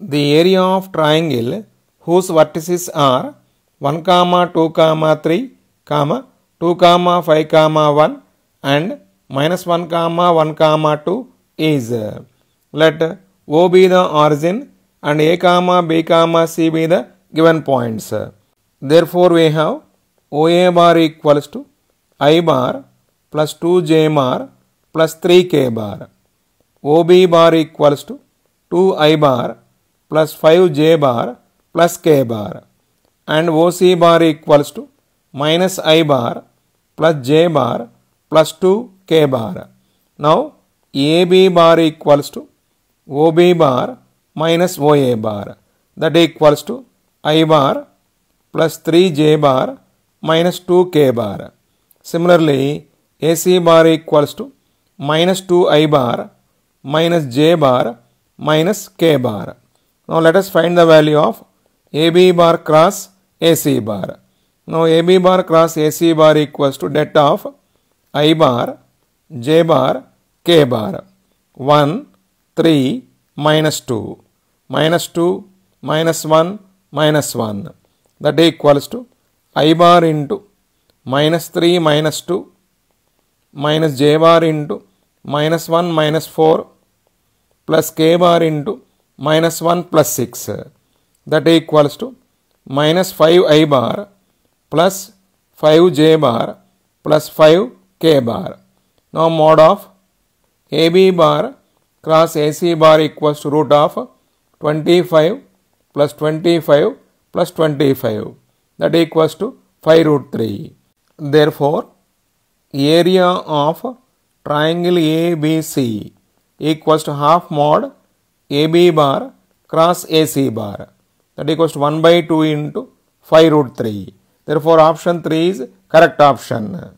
the area of triangle whose vertices are 1 comma 2 comma 3 comma 2 comma 5 comma 1 and minus 1 comma 1 comma 2 is let O be the origin and A comma B comma C be the given points. Therefore, we have OA bar equals to I bar plus 2J bar plus 3K bar. OB bar equals to 2I bar plus 5j bar plus k bar and OC bar equals to minus i bar plus j bar plus 2k bar. Now AB bar equals to OB bar minus OA bar that equals to i bar plus 3j bar minus 2k bar. Similarly, AC bar equals to minus 2i bar minus j bar minus k bar. Now let us find the value of AB bar cross AC bar. Now AB bar cross AC bar equals to debt of I bar, J bar, K bar. 1, 3, minus 2, minus 2, minus 1, minus 1. That equals to I bar into minus 3, minus 2, minus J bar into minus 1, minus 4, plus K bar into minus 1 plus 6 that equals to minus 5i bar plus 5j bar plus 5k bar. Now mod of AB bar cross AC bar equals to root of 25 plus 25 plus 25 that equals to 5 root 3. Therefore, area of triangle ABC equals to half mod AB bar cross AC bar that equals to 1 by 2 into 5 root 3. Therefore, option 3 is correct option.